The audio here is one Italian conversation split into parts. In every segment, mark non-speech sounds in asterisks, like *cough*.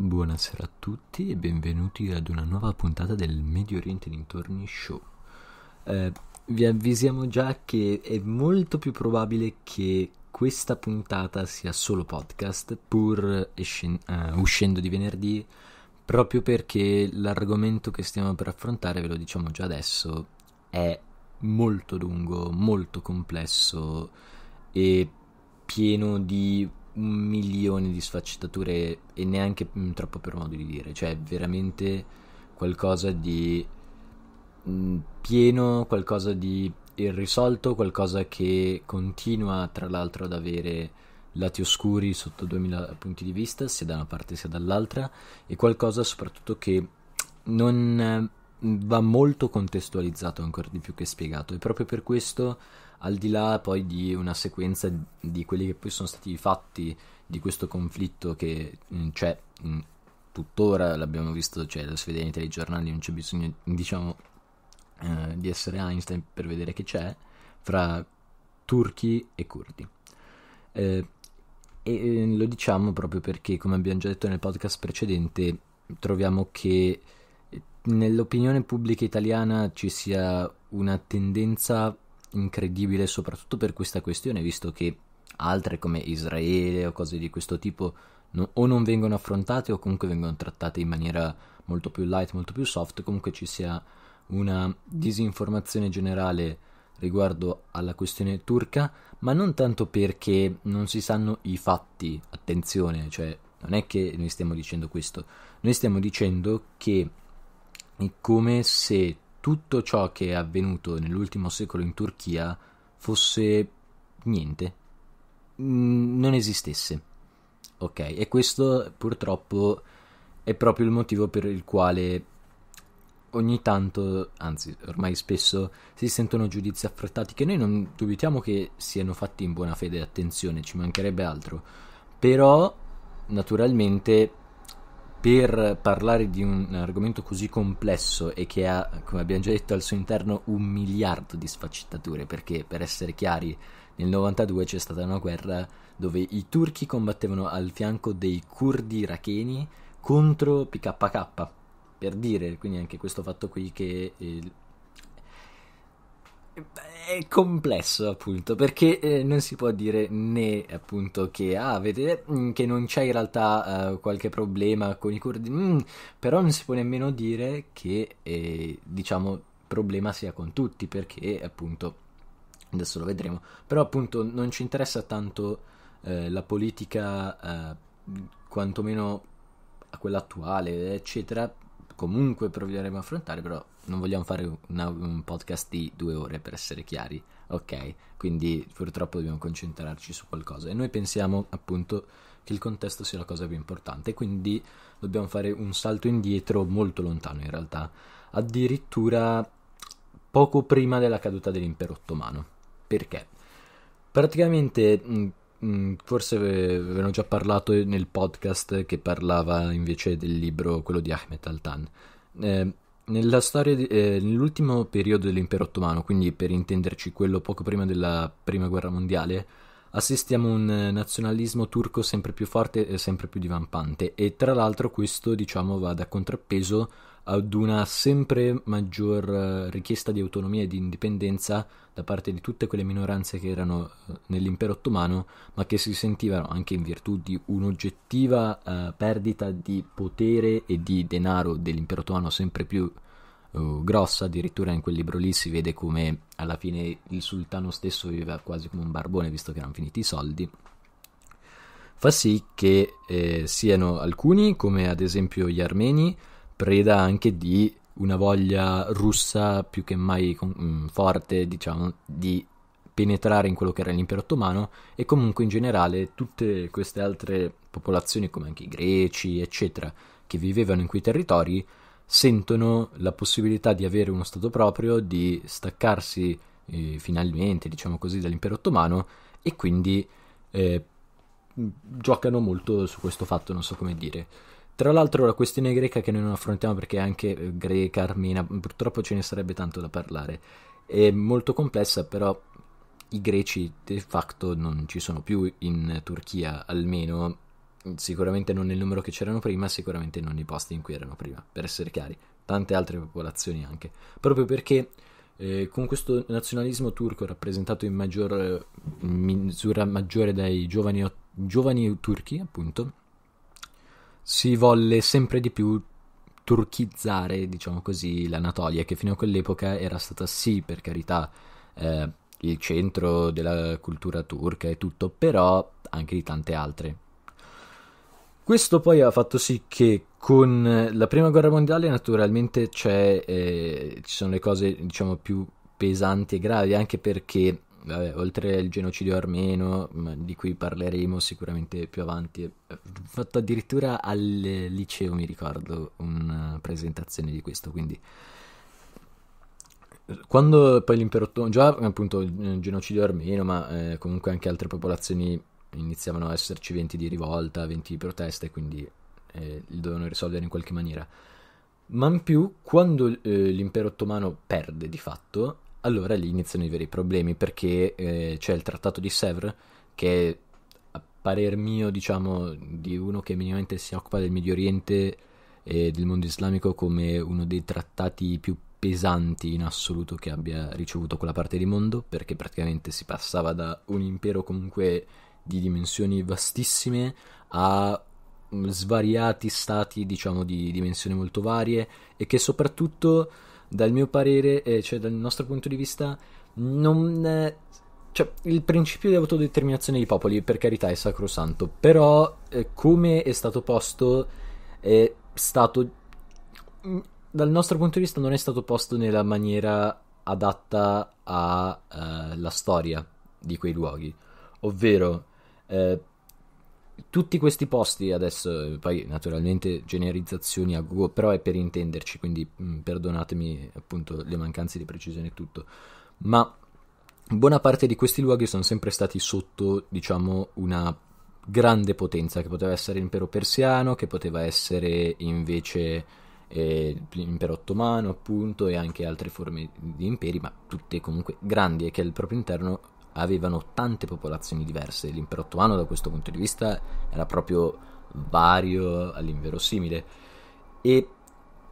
Buonasera a tutti e benvenuti ad una nuova puntata del Medio Oriente dintorni show. Eh, vi avvisiamo già che è molto più probabile che questa puntata sia solo podcast, pur escen- uh, uscendo di venerdì, proprio perché l'argomento che stiamo per affrontare, ve lo diciamo già adesso, è molto lungo, molto complesso e pieno di un milione di sfaccettature e neanche mm, troppo per modo di dire, cioè veramente qualcosa di mm, pieno, qualcosa di irrisolto, qualcosa che continua tra l'altro ad avere lati oscuri sotto 2000 punti di vista, sia da una parte sia dall'altra, e qualcosa soprattutto che non mm, va molto contestualizzato ancora di più che spiegato e proprio per questo al di là poi di una sequenza di quelli che poi sono stati i fatti di questo conflitto che mm, c'è cioè, tuttora, l'abbiamo visto, cioè, lo si vede nei telegiornali, non c'è bisogno, diciamo, eh, di essere Einstein per vedere che c'è, fra turchi e curdi. Eh, e eh, lo diciamo proprio perché, come abbiamo già detto nel podcast precedente, troviamo che eh, nell'opinione pubblica italiana ci sia una tendenza incredibile soprattutto per questa questione, visto che altre come Israele o cose di questo tipo no, o non vengono affrontate o comunque vengono trattate in maniera molto più light, molto più soft, comunque ci sia una disinformazione generale riguardo alla questione turca, ma non tanto perché non si sanno i fatti, attenzione, cioè non è che noi stiamo dicendo questo, noi stiamo dicendo che è come se tutto ciò che è avvenuto nell'ultimo secolo in Turchia fosse niente, mm, non esistesse. Ok, e questo purtroppo è proprio il motivo per il quale ogni tanto, anzi ormai spesso, si sentono giudizi affrettati che noi non dubitiamo che siano fatti in buona fede, attenzione, ci mancherebbe altro, però naturalmente per parlare di un argomento così complesso e che ha, come abbiamo già detto, al suo interno un miliardo di sfaccettature, perché per essere chiari, nel 92 c'è stata una guerra dove i turchi combattevano al fianco dei curdi iracheni contro PKK, per dire quindi anche questo fatto qui che eh, è complesso appunto perché eh, non si può dire né appunto che ah vedete mm, che non c'è in realtà uh, qualche problema con i kurdi mm, però non si può nemmeno dire che eh, diciamo problema sia con tutti perché appunto adesso lo vedremo però appunto non ci interessa tanto eh, la politica eh, quantomeno quella attuale eccetera comunque proveremo a affrontare, però non vogliamo fare una, un podcast di due ore per essere chiari, ok? Quindi purtroppo dobbiamo concentrarci su qualcosa e noi pensiamo appunto che il contesto sia la cosa più importante, quindi dobbiamo fare un salto indietro molto lontano in realtà, addirittura poco prima della caduta dell'impero ottomano. Perché? Praticamente Mm, forse ve ne ho già parlato nel podcast che parlava invece del libro, quello di Ahmet Altan. Eh, nella storia di, eh, nell'ultimo periodo dell'impero ottomano, quindi per intenderci quello poco prima della prima guerra mondiale, assistiamo a un eh, nazionalismo turco sempre più forte e sempre più divampante e tra l'altro questo diciamo va da contrappeso ad una sempre maggior eh, richiesta di autonomia e di indipendenza da parte di tutte quelle minoranze che erano eh, nell'impero ottomano, ma che si sentivano anche in virtù di un'oggettiva eh, perdita di potere e di denaro dell'impero ottomano sempre più eh, grossa, addirittura in quel libro lì si vede come alla fine il sultano stesso viveva quasi come un barbone visto che erano finiti i soldi fa sì che eh, siano alcuni, come ad esempio gli armeni, preda anche di una voglia russa più che mai con, mm, forte, diciamo, di penetrare in quello che era l'impero ottomano e comunque in generale tutte queste altre popolazioni come anche i greci, eccetera, che vivevano in quei territori, sentono la possibilità di avere uno stato proprio, di staccarsi eh, finalmente, diciamo così, dall'impero ottomano e quindi eh, giocano molto su questo fatto, non so come dire. Tra l'altro la questione greca che noi non affrontiamo perché anche eh, greca, armena, purtroppo ce ne sarebbe tanto da parlare, è molto complessa però i greci de facto non ci sono più in Turchia almeno sicuramente non nel numero che c'erano prima, sicuramente non nei posti in cui erano prima, per essere chiari, tante altre popolazioni anche, proprio perché eh, con questo nazionalismo turco rappresentato in maggior eh, misura maggiore dai giovani, giovani turchi, appunto, si volle sempre di più turchizzare, diciamo così, l'Anatolia, che fino a quell'epoca era stata sì, per carità, eh, il centro della cultura turca e tutto, però anche di tante altre. Questo poi ha fatto sì che con la prima guerra mondiale naturalmente eh, ci sono le cose diciamo più pesanti e gravi, anche perché vabbè, oltre al genocidio armeno, mm, di cui parleremo sicuramente più avanti, ho eh, fatto addirittura al liceo, mi ricordo, una presentazione di questo, quindi... Quando poi l'impero ottomano, già appunto il eh, genocidio armeno, ma eh, comunque anche altre popolazioni iniziavano a esserci venti di rivolta, venti di proteste, quindi eh, li dovevano risolvere in qualche maniera. Ma in più, quando eh, l'impero ottomano perde di fatto, allora lì iniziano i veri problemi perché eh, c'è il trattato di Sèvres che a parer mio diciamo di uno che minimamente si occupa del Medio Oriente e del mondo islamico come uno dei trattati più pesanti in assoluto che abbia ricevuto quella parte di mondo perché praticamente si passava da un impero comunque di dimensioni vastissime a svariati stati diciamo di dimensioni molto varie e che soprattutto dal mio parere, eh, cioè dal nostro punto di vista, non... È... Cioè, il principio di autodeterminazione dei popoli, per carità, è sacrosanto, però eh, come è stato posto è stato... Mm, dal nostro punto di vista non è stato posto nella maniera adatta alla eh, uh, storia di quei luoghi. Ovvero, eh, tutti questi posti adesso, eh, poi naturalmente generalizzazioni a Google, però è per intenderci, quindi mh, mm, perdonatemi appunto le mancanze di precisione e tutto, ma buona parte di questi luoghi sono sempre stati sotto, diciamo, una grande potenza, che poteva essere l'impero persiano, che poteva essere invece eh, l'impero ottomano, appunto, e anche altre forme di imperi, ma tutte comunque grandi e che al proprio interno avevano tante popolazioni diverse. L'impero ottomano da questo punto di vista era proprio vario all'inverosimile. E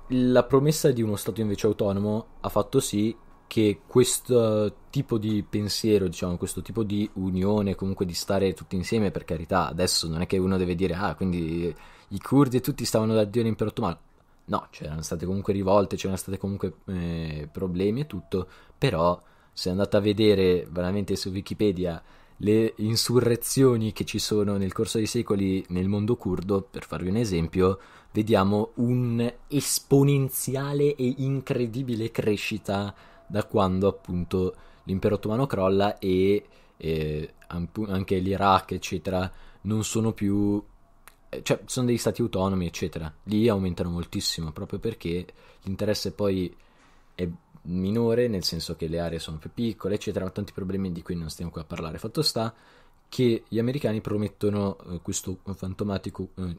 la promessa di uno Stato invece autonomo ha fatto sì che questo tipo di pensiero, diciamo, questo tipo di unione, comunque di stare tutti insieme, per carità, adesso non è che uno deve dire, ah, quindi i curdi tutti stavano da Dio l'impero ottomano. No, c'erano state comunque rivolte, c'erano state comunque eh, problemi e tutto, però se andate a vedere veramente su Wikipedia le insurrezioni che ci sono nel corso dei secoli nel mondo curdo, per farvi un esempio, vediamo un'esponenziale e incredibile crescita da quando appunto l'impero ottomano crolla e, e anche l'Iraq, eccetera, non sono più eh, cioè sono degli stati autonomi, eccetera. Lì aumentano moltissimo proprio perché l'interesse poi è minore, nel senso che le aree sono più piccole, eccetera, ma tanti problemi di cui non stiamo qui a parlare. Fatto sta che gli americani promettono eh, questo fantomatico. Eh,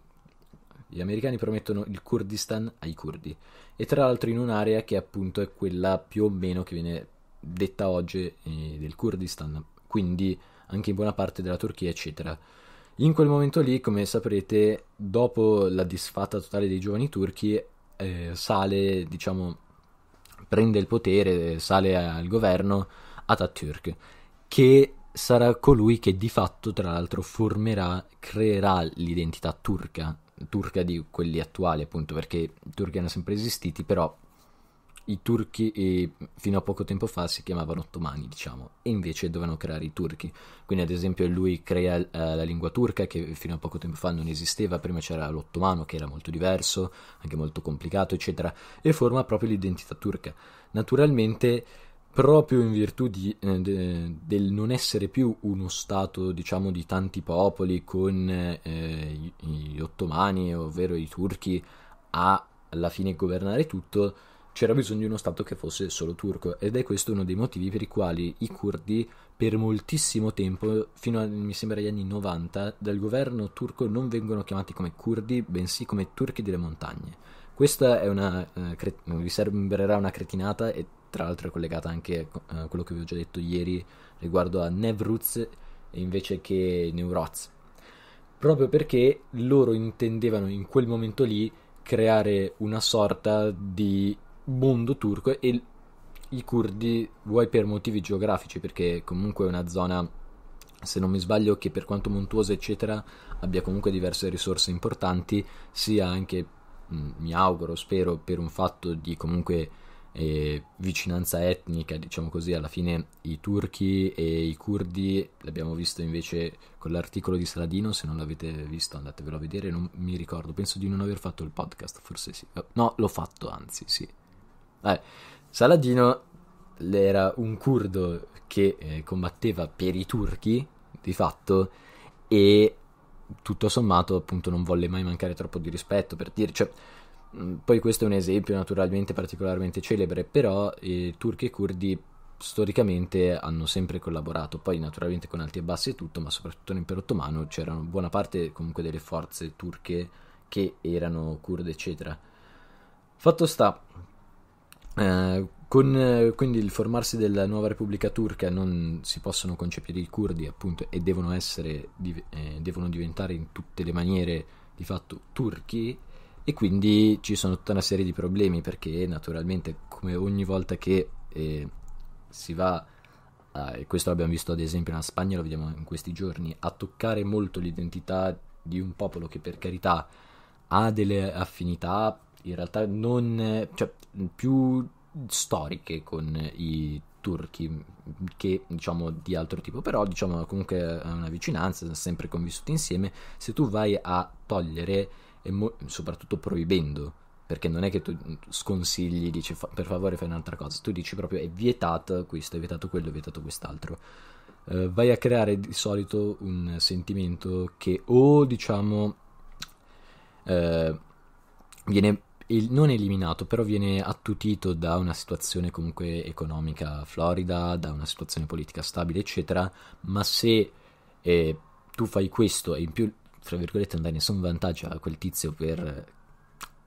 gli americani promettono il Kurdistan ai curdi e tra l'altro in un'area che appunto è quella più o meno che viene detta oggi eh, del Kurdistan, quindi anche in buona parte della Turchia, eccetera. In quel momento lì, come saprete, dopo la disfatta totale dei giovani turchi, eh, sale, diciamo, prende il potere, sale al governo Atatürk, che sarà colui che di fatto, tra l'altro, formerà, creerà l'identità turca, turca di quelli attuali, appunto, perché i turchi hanno sempre esistiti, però i turchi fino a poco tempo fa si chiamavano ottomani, diciamo, e invece dovevano creare i turchi. Quindi ad esempio lui crea eh, la lingua turca che fino a poco tempo fa non esisteva, prima c'era l'ottomano che era molto diverso, anche molto complicato, eccetera, e forma proprio l'identità turca. Naturalmente proprio in virtù di, eh, de, del non essere più uno stato diciamo di tanti popoli con eh, gli ottomani ovvero i turchi a alla fine governare tutto c'era bisogno di uno Stato che fosse solo turco ed è questo uno dei motivi per i quali i curdi per moltissimo tempo, fino a, mi sembra agli anni 90, dal governo turco non vengono chiamati come curdi, bensì come turchi delle montagne. Questa è una, eh, cre- vi sembrerà una cretinata e tra l'altro è collegata anche a eh, quello che vi ho già detto ieri riguardo a Nevruz invece che Neuroz, proprio perché loro intendevano in quel momento lì creare una sorta di mondo turco e i curdi vuoi per motivi geografici perché comunque è una zona se non mi sbaglio che per quanto montuosa eccetera abbia comunque diverse risorse importanti sia anche mm, mi auguro spero per un fatto di comunque eh, vicinanza etnica diciamo così alla fine i turchi e i curdi l'abbiamo visto invece con l'articolo di Saladino se non l'avete visto andatevelo a vedere non mi ricordo penso di non aver fatto il podcast forse sì eh, no l'ho fatto anzi sì Vabbè. Saladino era un curdo che eh, combatteva per i turchi, di fatto, e tutto sommato appunto non volle mai mancare troppo di rispetto per dire, cioè, mm, poi questo è un esempio naturalmente particolarmente celebre, però i eh, turchi e i curdi storicamente hanno sempre collaborato, poi naturalmente con alti e bassi e tutto, ma soprattutto nell'impero ottomano c'erano buona parte comunque delle forze turche che erano kurde eccetera. Fatto sta eh, con eh, quindi il formarsi della nuova Repubblica Turca non si possono concepire i curdi appunto e devono essere div- eh, devono diventare in tutte le maniere di fatto turchi e quindi ci sono tutta una serie di problemi perché naturalmente come ogni volta che eh, si va a, e questo l'abbiamo visto ad esempio in Spagna lo vediamo in questi giorni a toccare molto l'identità di un popolo che per carità ha delle affinità in realtà non, cioè, più storiche con i turchi che diciamo di altro tipo però diciamo comunque una vicinanza sempre convissuti insieme se tu vai a togliere mo- soprattutto proibendo perché non è che tu sconsigli dici fa- per favore fai un'altra cosa tu dici proprio è vietato questo è vietato quello è vietato quest'altro eh, vai a creare di solito un sentimento che o diciamo eh, viene il, non eliminato, però viene attutito da una situazione comunque economica florida, da una situazione politica stabile, eccetera, ma se eh, tu fai questo e in più, fra virgolette, non dai nessun vantaggio a quel tizio per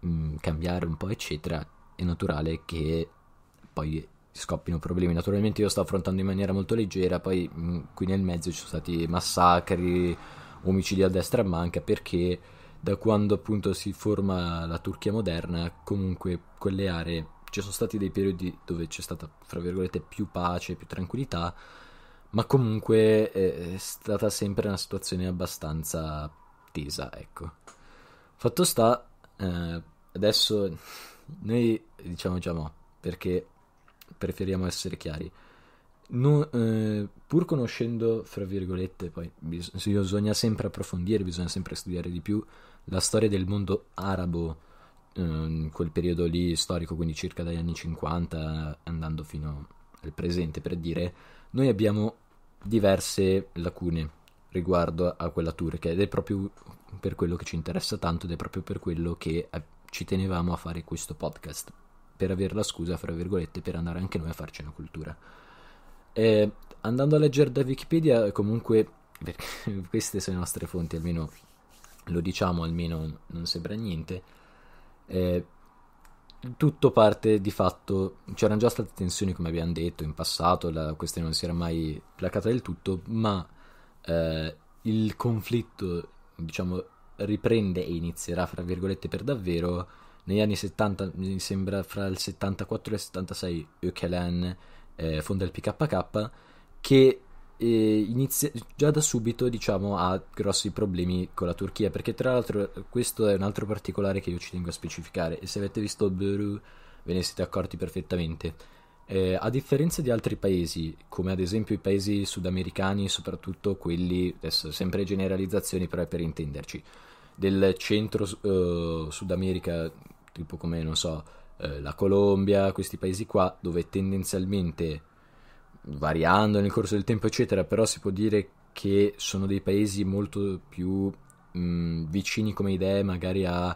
mh, mm, cambiare un po', eccetera, è naturale che poi scoppino problemi. Naturalmente io sto affrontando in maniera molto leggera, poi mh, mm, qui nel mezzo ci sono stati massacri, omicidi a destra e manca perché da quando appunto si forma la Turchia moderna, comunque quelle aree ci sono stati dei periodi dove c'è stata, fra virgolette, più pace, più tranquillità, ma comunque eh, è stata sempre una situazione abbastanza tesa, ecco. Fatto sta, eh, adesso noi diciamo già no, perché preferiamo essere chiari. Non, eh, pur conoscendo, fra virgolette, poi bis- bisogna sempre approfondire, bisogna sempre studiare di più, la storia del mondo arabo ehm, in quel periodo lì storico, quindi circa dagli anni 50 andando fino al presente per dire, noi abbiamo diverse lacune riguardo a quella turca ed è proprio per quello che ci interessa tanto ed è proprio per quello che ci tenevamo a fare questo podcast, per avere la scusa, fra virgolette, per andare anche noi a farci una cultura. E andando a leggere da Wikipedia, comunque, *laughs* queste sono le nostre fonti, almeno lo diciamo almeno non sembra niente, eh, tutto parte di fatto, c'erano già state tensioni come abbiamo detto in passato, la questione non si era mai placata del tutto, ma eh, il conflitto diciamo riprende e inizierà fra virgolette per davvero negli anni 70, mi sembra fra il 74 e il 76 Ökelen eh, fonda il PKK che inizia già da subito diciamo, ha grossi problemi con la Turchia perché tra l'altro questo è un altro particolare che io ci tengo a specificare e se avete visto Buru ve ne siete accorti perfettamente eh, a differenza di altri paesi come ad esempio i paesi sudamericani soprattutto quelli adesso sempre generalizzazioni però è per intenderci del centro uh, eh, Sud America tipo come non so eh, la Colombia questi paesi qua dove tendenzialmente variando nel corso del tempo, eccetera, però si può dire che sono dei paesi molto più mh, mm, vicini come idee magari a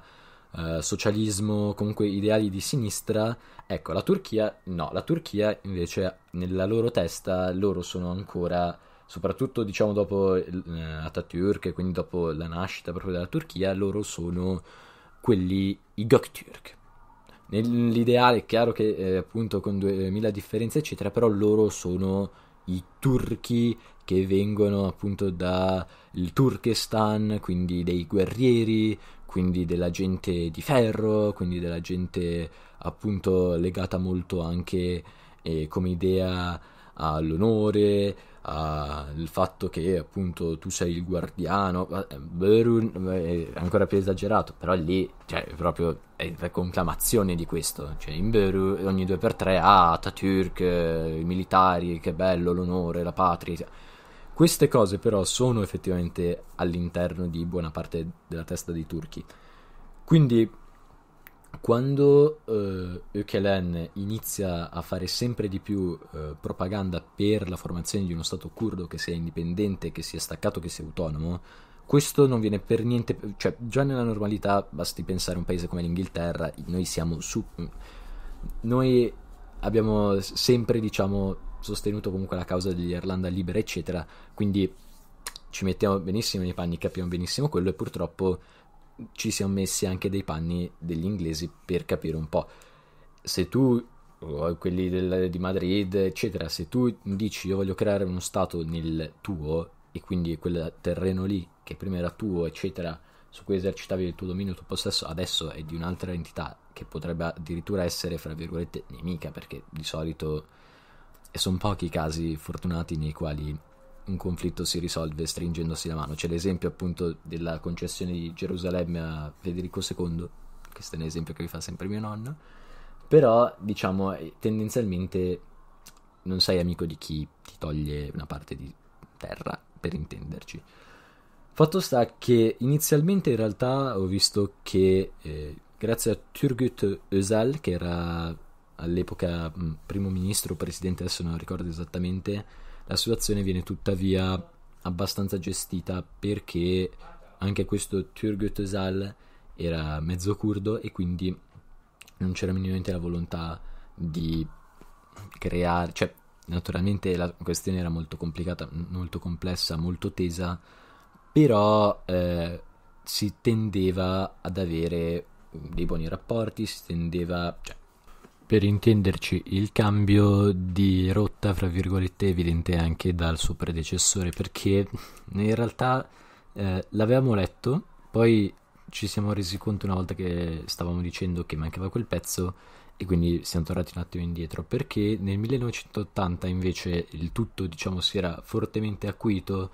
uh, socialismo, comunque ideali di sinistra. Ecco, la Turchia no, la Turchia invece nella loro testa loro sono ancora soprattutto diciamo dopo eh, Atatürk e quindi dopo la nascita proprio della Turchia, loro sono quelli i Göktürk Nell'ideale è chiaro che eh, appunto con 2000 differenze eccetera, però loro sono i turchi che vengono appunto dal Turkestan, quindi dei guerrieri, quindi della gente di ferro, quindi della gente appunto legata molto anche eh, come idea all'onore, uh, il fatto che appunto tu sei il guardiano, Berun eh, eh, è ancora più esagerato, però lì cioè, proprio è la conclamazione di questo, cioè in Beru ogni 2x3 ah Taturk, eh, i militari, che bello, l'onore, la patria. Queste cose però sono effettivamente all'interno di buona parte della testa dei turchi. Quindi quando eh, Öcalan inizia a fare sempre di più eh, propaganda per la formazione di uno Stato kurdo che sia indipendente, che sia staccato, che sia autonomo, questo non viene per niente, cioè già nella normalità basti pensare a un paese come l'Inghilterra, noi siamo su... noi abbiamo sempre diciamo sostenuto comunque la causa dell'Irlanda libera eccetera, quindi ci mettiamo benissimo nei panni, capiamo benissimo quello e purtroppo ci siamo messi anche dei panni degli inglesi per capire un po'. Se tu, quelli del, di Madrid, eccetera, se tu dici io voglio creare uno stato nel tuo e quindi quel terreno lì che prima era tuo, eccetera, su cui esercitavi il tuo dominio, il tuo possesso, adesso è di un'altra entità che potrebbe addirittura essere, fra virgolette, nemica, perché di solito sono pochi i casi fortunati nei quali un conflitto si risolve stringendosi la mano. C'è l'esempio appunto della concessione di Gerusalemme a Federico II, questo è un esempio che vi fa sempre mio nonno, però diciamo eh, tendenzialmente non sei amico di chi ti toglie una parte di terra, per intenderci. Fatto sta che inizialmente in realtà ho visto che eh, grazie a Turgut Özal, che era all'epoca mh, mm, primo ministro o presidente, adesso non ricordo esattamente, la situazione viene tuttavia abbastanza gestita perché anche questo Turgut Özal era mezzo curdo e quindi non c'era minimamente la volontà di creare, cioè naturalmente la questione era molto complicata, molto complessa, molto tesa, però eh, si tendeva ad avere dei buoni rapporti, si tendeva, cioè per intenderci il cambio di rotta, fra virgolette, evidente anche dal suo predecessore, perché in realtà eh, l'avevamo letto, poi ci siamo resi conto una volta che stavamo dicendo che mancava quel pezzo e quindi siamo tornati un attimo indietro, perché nel 1980 invece il tutto diciamo si era fortemente acuito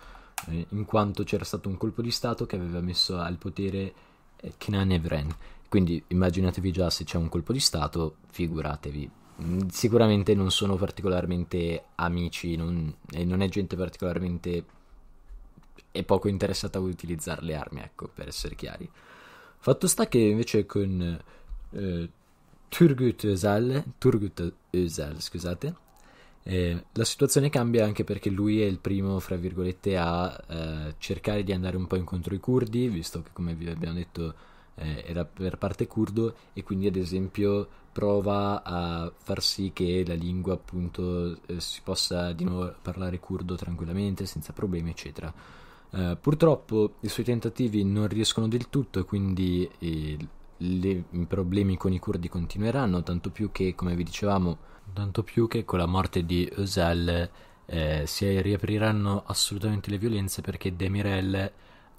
eh, in quanto c'era stato un colpo di Stato che aveva messo al potere eh, Knan Evren quindi immaginatevi già se c'è un colpo di Stato, figuratevi. Mm, sicuramente non sono particolarmente amici non, e non è gente particolarmente e poco interessata ad utilizzare le armi, ecco, per essere chiari. Fatto sta che invece con eh, Turgut Özal, Turgut Özal scusate, eh, la situazione cambia anche perché lui è il primo, fra virgolette, a eh, cercare di andare un po' incontro ai curdi, visto che, come vi abbiamo detto, eh, era per parte curdo e quindi ad esempio prova a far sì che la lingua appunto eh, si possa di nuovo parlare curdo tranquillamente senza problemi eccetera. Eh, purtroppo i suoi tentativi non riescono del tutto e quindi i problemi con i curdi continueranno, tanto più che come vi dicevamo, tanto più che con la morte di Özal eh, si riapriranno assolutamente le violenze perché Demirel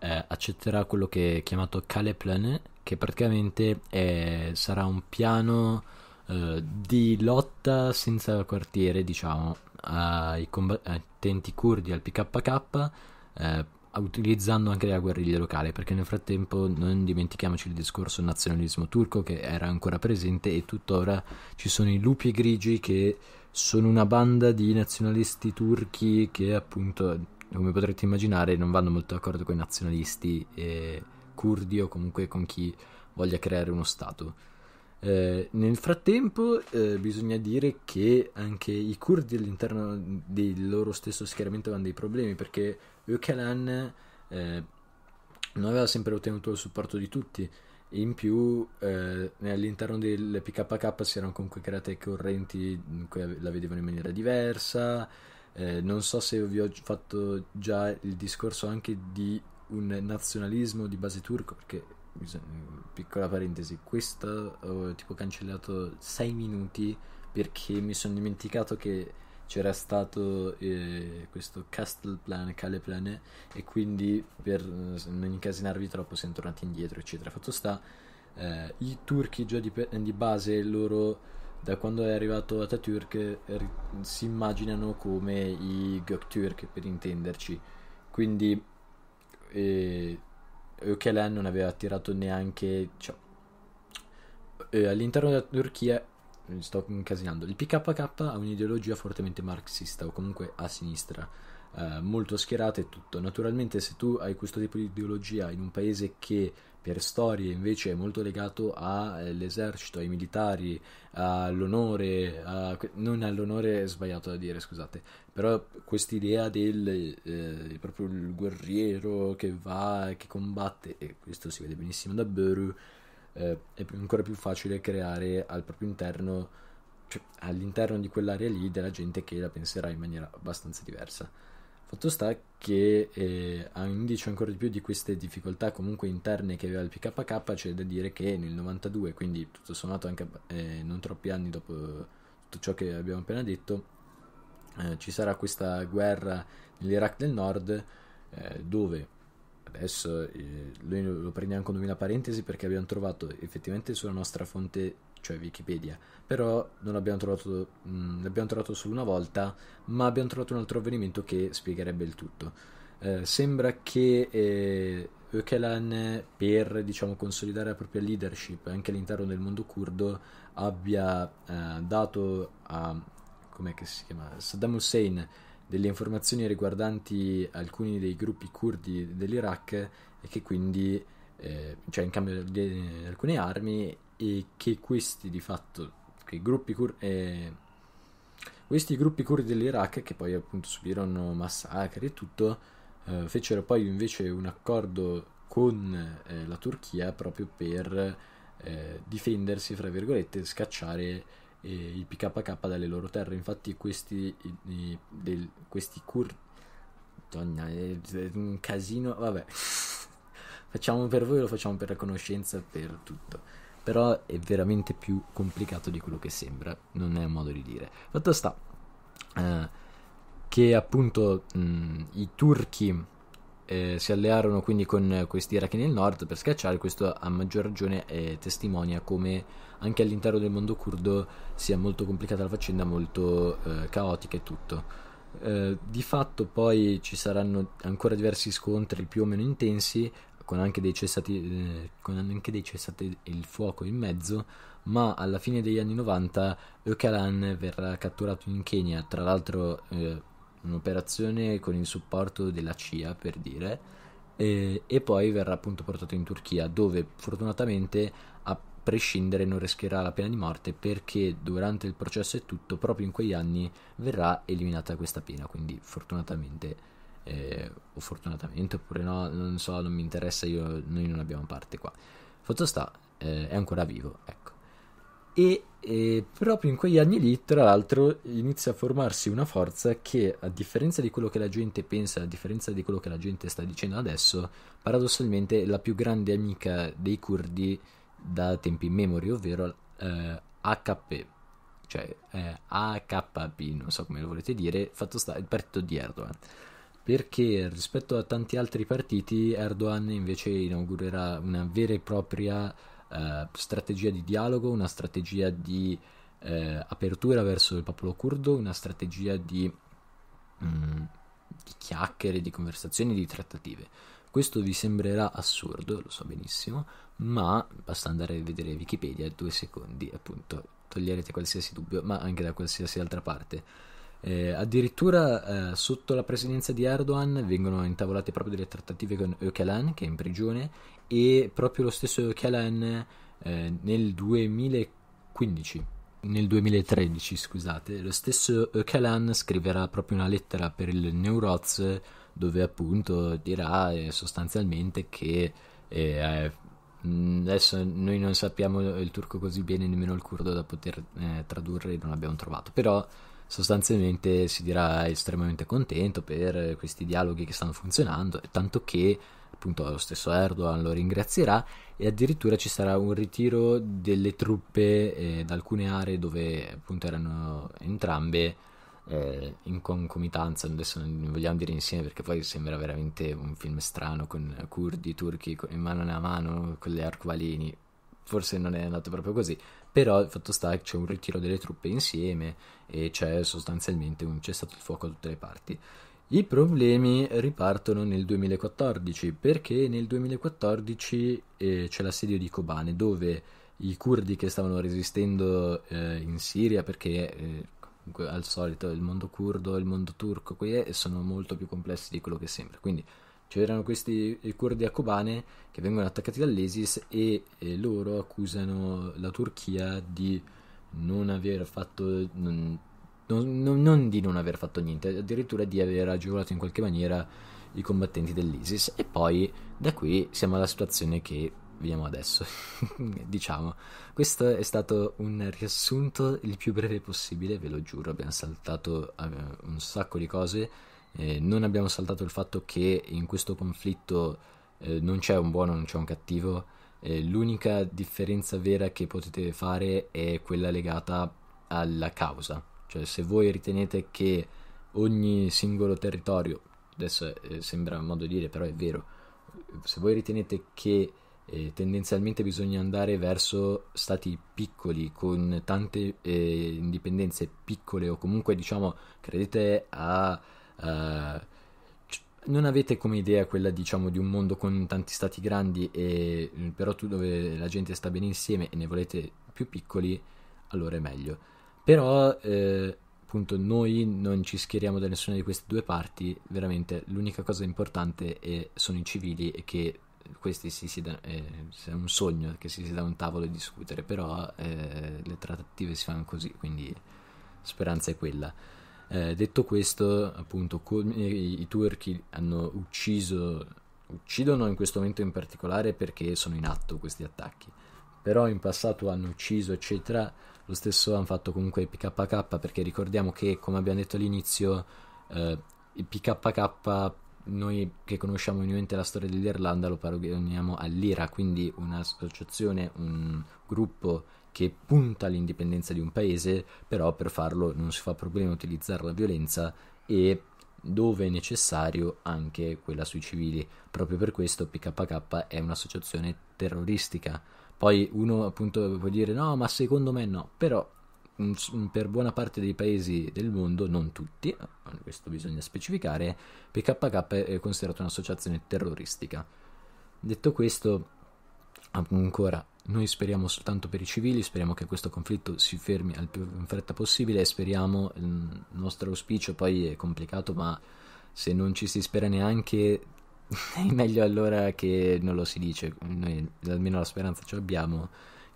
eh, accetterà quello che è chiamato Caleplan, che praticamente è, sarà un piano eh, di lotta senza quartiere, diciamo, ai combattenti curdi al PKK, eh, utilizzando anche la guerriglia locale, perché nel frattempo non dimentichiamoci il discorso nazionalismo turco che era ancora presente e tuttora ci sono i lupi grigi che sono una banda di nazionalisti turchi che appunto come potrete immaginare non vanno molto d'accordo con i nazionalisti eh, curdi o comunque con chi voglia creare uno Stato. Eh, nel frattempo eh, bisogna dire che anche i curdi all'interno del loro stesso schieramento avevano dei problemi perché Öcalan eh, non aveva sempre ottenuto il supporto di tutti in più eh, all'interno del PKK si erano comunque create correnti in cui la vedevano in maniera diversa eh, non so se vi ho fatto già il discorso anche di un nazionalismo di base turco, perché, piccola parentesi, questo eh, ho tipo cancellato 6 minuti perché mi sono dimenticato che c'era stato eh, questo Castle Plan, Cale Plan, e quindi per eh, non incasinarvi troppo siamo tornati indietro, eccetera. Fatto sta, eh, i turchi già di, di base loro da quando è arrivato Atatürk r- si immaginano come i Göktürk per intenderci quindi eh, Öcalan non aveva attirato neanche cioè, eh, all'interno della Turchia sto incasinando il PKK ha un'ideologia fortemente marxista o comunque a sinistra eh, molto schierate e tutto. Naturalmente se tu hai questo tipo di ideologia in un paese che per storie invece è molto legato all'esercito, ai militari, all'onore, a, non all'onore è sbagliato da dire, scusate, però quest'idea del eh, proprio il guerriero che va, che combatte, e questo si vede benissimo da Beru, eh, è ancora più facile creare al proprio interno, cioè all'interno di quell'area lì, della gente che la penserà in maniera abbastanza diversa. Fatto sta che eh, a indice ancora di più di queste difficoltà comunque interne che aveva il PKK c'è da dire che nel 92, quindi tutto sommato anche eh, non troppi anni dopo eh, tutto ciò che abbiamo appena detto, eh, ci sarà questa guerra nell'Iraq del Nord eh, dove adesso eh, lo prendiamo con 2000 parentesi perché abbiamo trovato effettivamente sulla nostra fonte cioè Wikipedia, però non l'abbiamo trovato, mh, mm, l'abbiamo trovato solo una volta, ma abbiamo trovato un altro avvenimento che spiegherebbe il tutto. Eh, sembra che eh, Öcalan, per diciamo, consolidare la propria leadership anche all'interno del mondo curdo, abbia eh, dato a chiama, Saddam Hussein delle informazioni riguardanti alcuni dei gruppi curdi dell'Iraq e che quindi, eh, cioè in cambio di alcune armi, e che questi di fatto, che gruppi cur- eh, questi gruppi curdi dell'Iraq che poi appunto subirono massacri e tutto, eh, fecero poi invece un accordo con eh, la Turchia proprio per eh, difendersi, fra virgolette, scacciare eh, i PKK dalle loro terre. Infatti questi, i, i, del, questi kurdi... Madonna, è un casino, vabbè *laughs* facciamo per voi, lo facciamo per la conoscenza, per tutto però è veramente più complicato di quello che sembra, non è un modo di dire. Fatto sta eh, che appunto mh, mm, i turchi eh, si allearono quindi con questi iracheni nel nord per scacciare, questo a maggior ragione eh, testimonia come anche all'interno del mondo curdo sia molto complicata la faccenda, molto eh, caotica e tutto. Eh, di fatto poi ci saranno ancora diversi scontri più o meno intensi con anche dei cessati, eh, con anche dei cessati il fuoco in mezzo, ma alla fine degli anni 90 Öcalan verrà catturato in Kenya, tra l'altro eh, un'operazione con il supporto della CIA per dire, eh, e poi verrà appunto portato in Turchia dove fortunatamente a prescindere non rischierà la pena di morte perché durante il processo e tutto proprio in quegli anni verrà eliminata questa pena, quindi fortunatamente eh, o fortunatamente oppure no, non so, non mi interessa, io, noi non abbiamo parte qua. Fatto sta, eh, è ancora vivo, ecco. E, e proprio in quegli anni lì, tra l'altro, inizia a formarsi una forza che, a differenza di quello che la gente pensa, a differenza di quello che la gente sta dicendo adesso, paradossalmente è la più grande amica dei curdi da tempi in memoria, ovvero eh, AKP, cioè eh, AKP, non so come lo volete dire, fatto sta il partito di Erdogan perché rispetto a tanti altri partiti Erdogan invece inaugurerà una vera e propria eh, strategia di dialogo, una strategia di eh, apertura verso il popolo curdo, una strategia di, mh, mm, di chiacchiere, di conversazioni, di trattative. Questo vi sembrerà assurdo, lo so benissimo, ma basta andare a vedere Wikipedia due secondi, appunto, toglierete qualsiasi dubbio, ma anche da qualsiasi altra parte eh, addirittura eh, sotto la presidenza di Erdogan vengono intavolate proprio delle trattative con Öcalan che è in prigione e proprio lo stesso Öcalan eh, nel 2015 nel 2013 scusate lo stesso Öcalan scriverà proprio una lettera per il Neuroz dove appunto dirà eh, sostanzialmente che eh, adesso noi non sappiamo il turco così bene nemmeno il curdo da poter eh, tradurre non abbiamo trovato però sostanzialmente si dirà estremamente contento per questi dialoghi che stanno funzionando, tanto che appunto lo stesso Erdogan lo ringrazierà e addirittura ci sarà un ritiro delle truppe eh, da alcune aree dove appunto erano entrambe eh, in concomitanza, adesso non vogliamo dire insieme perché poi sembra veramente un film strano con curdi, turchi in mano a mano con le arcobaleni, forse non è andato proprio così, però il fatto sta che c'è un ritiro delle truppe insieme e c'è sostanzialmente un cessato il fuoco da tutte le parti. I problemi ripartono nel 2014 perché nel 2014 eh, c'è l'assedio di Kobane dove i curdi che stavano resistendo eh, in Siria perché eh, al solito il mondo curdo, il mondo turco sono molto più complessi di quello che sembra. Quindi c'erano cioè, questi eh, curdi Kobane che vengono attaccati dall'ISIS e, e, loro accusano la Turchia di non aver fatto non, non, non, di non aver fatto niente, addirittura di aver agevolato in qualche maniera i combattenti dell'ISIS e poi da qui siamo alla situazione che vediamo adesso. *laughs* diciamo, questo è stato un riassunto il più breve possibile, ve lo giuro, abbiamo saltato eh, un sacco di cose eh, non abbiamo saltato il fatto che in questo conflitto eh, non c'è un buono, non c'è un cattivo. Eh, l'unica differenza vera che potete fare è quella legata alla causa. Cioè, se voi ritenete che ogni singolo territorio, adesso eh, sembra un modo di dire, però è vero, se voi ritenete che eh, tendenzialmente bisogna andare verso stati piccoli con tante eh, indipendenze piccole o comunque diciamo credete a eh, non avete come idea quella diciamo di un mondo con tanti stati grandi e mm, però tu dove la gente sta bene insieme e ne volete più piccoli allora è meglio però eh, appunto noi non ci schieriamo da nessuna di queste due parti veramente l'unica cosa importante è, sono i civili e che questi si siedano eh, è un sogno che si sieda a un tavolo e discutere però eh, le trattative si fanno così quindi speranza è quella eh, detto questo, appunto, come i, i turchi hanno ucciso, uccidono in questo momento in particolare perché sono in atto questi attacchi, però in passato hanno ucciso, eccetera. Lo stesso hanno fatto comunque i PKK perché ricordiamo che, come abbiamo detto all'inizio, eh, i PKK noi che conosciamo ovviamente la storia dell'Irlanda lo paragoniamo all'IRA, quindi un'associazione, un gruppo che punta all'indipendenza di un paese, però per farlo non si fa problema utilizzare la violenza e dove è necessario anche quella sui civili. Proprio per questo PKK è un'associazione terroristica. Poi uno appunto può dire no, ma secondo me no, però mm, mm, per buona parte dei paesi del mondo, non tutti, eh, questo bisogna specificare, PKK è considerata un'associazione terroristica. Detto questo, ancora noi speriamo soltanto per i civili, speriamo che questo conflitto si fermi al più in fretta possibile e speriamo, il nostro auspicio poi è complicato, ma se non ci si spera neanche *laughs* è meglio allora che non lo si dice, noi almeno la speranza ce l'abbiamo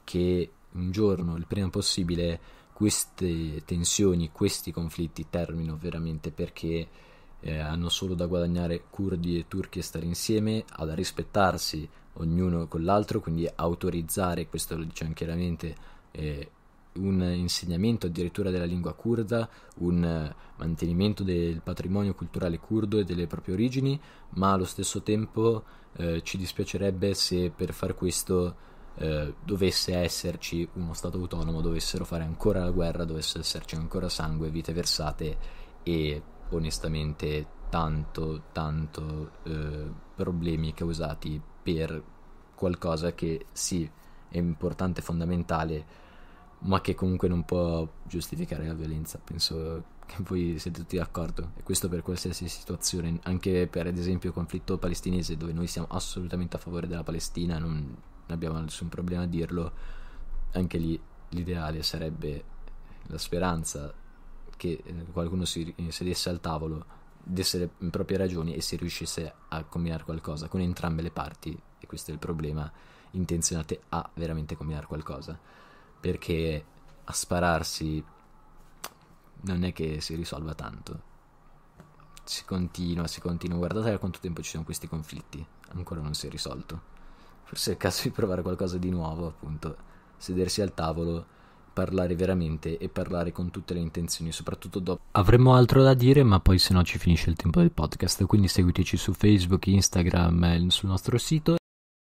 che un giorno, il prima possibile, queste tensioni, questi conflitti terminino veramente perché eh, hanno solo da guadagnare curdi e turchi a stare insieme, ad rispettarsi, ognuno con l'altro, quindi autorizzare, questo lo diciamo chiaramente, eh, un insegnamento addirittura della lingua kurda, un mantenimento del patrimonio culturale curdo e delle proprie origini, ma allo stesso tempo eh, ci dispiacerebbe se per far questo eh, dovesse esserci uno Stato autonomo, dovessero fare ancora la guerra, dovesse esserci ancora sangue, vite versate e onestamente tanto, tanto eh, problemi causati per qualcosa che sì è importante, fondamentale, ma che comunque non può giustificare la violenza. Penso che voi siete tutti d'accordo. E questo per qualsiasi situazione, anche per ad esempio il conflitto palestinese, dove noi siamo assolutamente a favore della Palestina, non abbiamo nessun problema a dirlo. Anche lì l'ideale sarebbe la speranza che eh, qualcuno si sedesse al tavolo desse le proprie ragioni e si riuscisse a combinare qualcosa con entrambe le parti, e questo è il problema, intenzionate a veramente combinare qualcosa, perché a spararsi non è che si risolva tanto. Si continua, si continua, guardate da quanto tempo ci sono questi conflitti, ancora non si è risolto. Forse è il caso di provare qualcosa di nuovo, appunto, sedersi al tavolo parlare veramente e parlare con tutte le intenzioni, soprattutto dopo. Avremo altro da dire, ma poi se no ci finisce il tempo del podcast, quindi seguiteci su Facebook, Instagram, sul nostro sito.